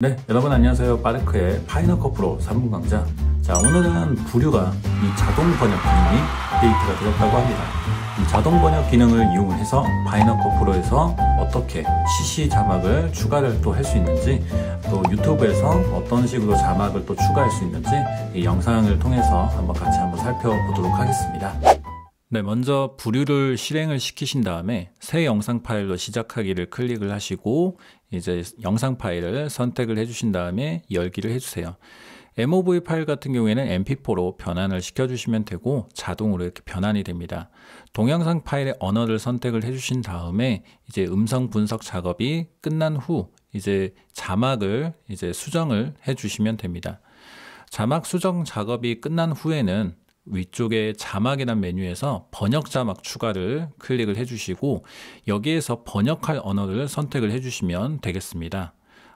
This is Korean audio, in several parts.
네 여러분 안녕하세요 빠르크의 파이널 커프로 3분 강좌 자 오늘은 부류가 이 자동 번역 기능이 업 데이트가 되었다고 합니다 이 자동 번역 기능을 이용 해서 파이널 커프로에서 어떻게 CC 자막을 추가를 또 할 수 있는지 또 유튜브에서 어떤 식으로 자막을 또 추가할 수 있는지 이 영상을 통해서 한번 같이 한번 살펴보도록 하겠습니다 네, 먼저 부류를 실행을 시키신 다음에 새 영상 파일로 시작하기를 클릭을 하시고 이제 영상 파일을 선택을 해주신 다음에 열기를 해주세요. MOV 파일 같은 경우에는 MP4로 변환을 시켜주시면 되고 자동으로 이렇게 변환이 됩니다. 동영상 파일의 언어를 선택을 해주신 다음에 이제 음성 분석 작업이 끝난 후 이제 자막을 이제 수정을 해주시면 됩니다. 자막 수정 작업이 끝난 후에는 위쪽에 자막이란 메뉴에서 번역 자막 추가를 클릭을 해주시고 여기에서 번역할 언어를 선택을 해주시면 되겠습니다.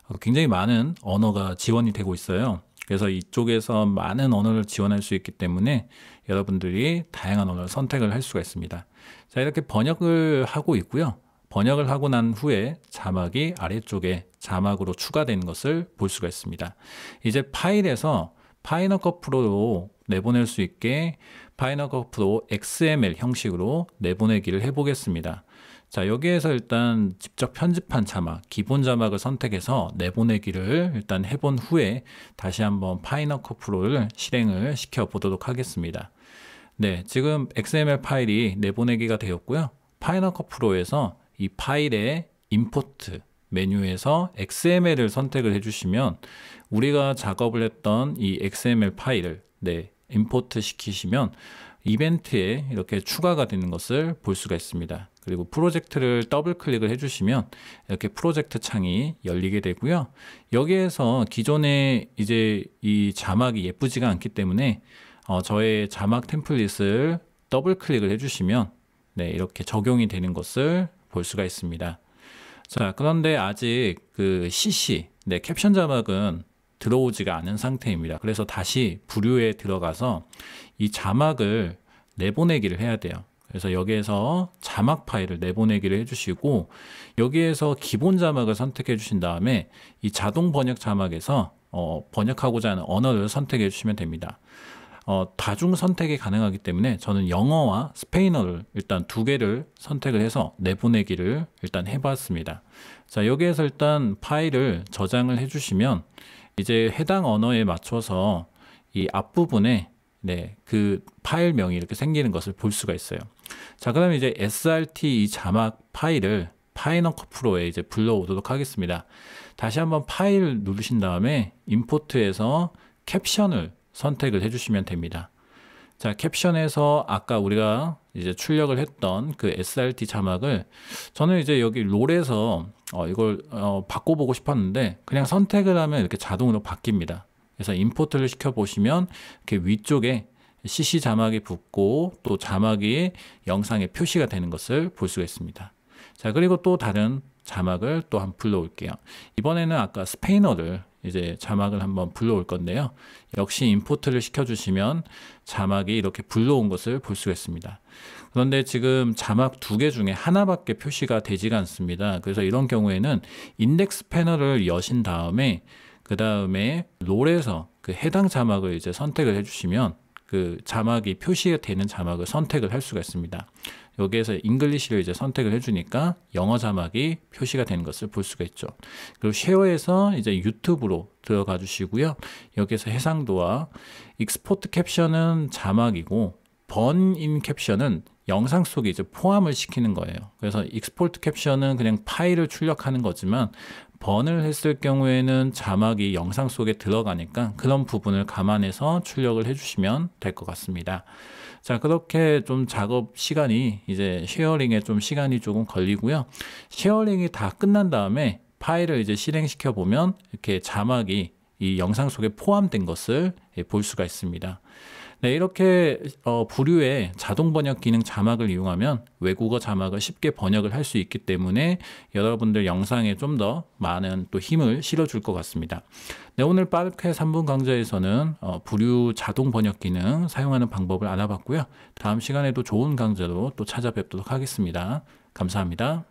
어, 굉장히 많은 언어가 지원이 되고 있어요. 그래서 이쪽에서 많은 언어를 지원할 수 있기 때문에 여러분들이 다양한 언어를 선택을 할 수가 있습니다. 자, 이렇게 번역을 하고 있고요. 번역을 하고 난 후에 자막이 아래쪽에 자막으로 추가된 것을 볼 수가 있습니다. 이제 파일에서 파이너 커프로 내보낼 수 있게 파이너 커프로 XML 형식으로 내보내기를 해보겠습니다. 자 여기에서 일단 직접 편집한 자막, 기본 자막을 선택해서 내보내기를 일단 해본 후에 다시 한번 파이너 커프로를 실행을 시켜보도록 하겠습니다. 네, 지금 XML 파일이 내보내기가 되었고요. 파이너 커프로에서 이 파일의 임포트 메뉴에서 XML을 선택을 해주시면 우리가 작업을 했던 이 XML 파일을 네, 임포트 시키시면 이벤트에 이렇게 추가가 되는 것을 볼 수가 있습니다. 그리고 프로젝트를 더블 클릭을 해주시면 이렇게 프로젝트 창이 열리게 되고요. 여기에서 기존에 이제 이 자막이 예쁘지가 않기 때문에 어, 저의 자막 템플릿을 더블 클릭을 해주시면 네, 이렇게 적용이 되는 것을 볼 수가 있습니다. 자, 그런데 아직 그 CC, 네, 캡션 자막은 들어오지가 않은 상태입니다. 그래서 다시 부류에 들어가서 이 자막을 내보내기를 해야 돼요. 그래서 여기에서 자막 파일을 내보내기를 해주시고 여기에서 기본 자막을 선택해 주신 다음에 이 자동 번역 자막에서 어, 번역하고자 하는 언어를 선택해 주시면 됩니다. 어, 다중 선택이 가능하기 때문에 저는 영어와 스페인어를 일단 두 개를 선택을 해서 내보내기를 일단 해봤습니다. 자 여기에서 일단 파일을 저장을 해주시면 이제 해당 언어에 맞춰서 이 앞부분에 네, 그 파일명이 이렇게 생기는 것을 볼 수가 있어요. 자, 그 다음에 이제 SRT 이 자막 파일을 파이널커 프로에 이제 불러오도록 하겠습니다. 다시 한번 파일 누르신 다음에 임포트에서 캡션을 선택을 해주시면 됩니다. 자, 캡션에서 아까 우리가 이제 출력을 했던 그 SRT 자막을 저는 이제 여기 롤에서 어, 이걸 어, 바꿔보고 싶었는데 그냥 선택을 하면 이렇게 자동으로 바뀝니다. 그래서 임포트를 시켜보시면 이렇게 위쪽에 CC 자막이 붙고 또 자막이 영상에 표시가 되는 것을 볼 수가 있습니다. 자, 그리고 또 다른 자막을 또한 불러올게요. 이번에는 아까 스페인어를 이제 자막을 한번 불러올 건데요. 역시 임포트를 시켜주시면 자막이 이렇게 불러온 것을 볼 수가 있습니다. 그런데 지금 자막 두 개 중에 하나밖에 표시가 되지가 않습니다. 그래서 이런 경우에는 인덱스 패널을 여신 다음에 그 다음에 롤에서 그 해당 자막을 이제 선택을 해주시면 그 자막이 표시가 되는 자막을 선택을 할 수가 있습니다. 여기에서 잉글리시를 이제 선택을 해주니까 영어 자막이 표시가 되는 것을 볼 수가 있죠. 그리고 쉐어에서 이제 유튜브로 들어가 주시고요. 여기에서 해상도와 익스포트 캡션은 자막이고 번인 캡션은 영상 속에 이제 포함을 시키는 거예요. 그래서 익스포트 캡션은 그냥 파일을 출력하는 거지만 번을 했을 경우에는 자막이 영상 속에 들어가니까 그런 부분을 감안해서 출력을 해주시면 될 것 같습니다. 자 그렇게 좀 작업 시간이 이제 쉐어링에 좀 시간이 조금 걸리고요. 쉐어링이 다 끝난 다음에 파일을 이제 실행시켜 보면 이렇게 자막이 이 영상 속에 포함된 것을 볼 수가 있습니다. 네, 이렇게 어, 부류의 자동 번역 기능 자막을 이용하면 외국어 자막을 쉽게 번역을 할 수 있기 때문에 여러분들 영상에 좀 더 많은 또 힘을 실어줄 것 같습니다. 네, 오늘 빠르게 3분 강좌에서는 어, 부류 자동 번역 기능 사용하는 방법을 알아봤고요. 다음 시간에도 좋은 강좌로 또 찾아뵙도록 하겠습니다. 감사합니다.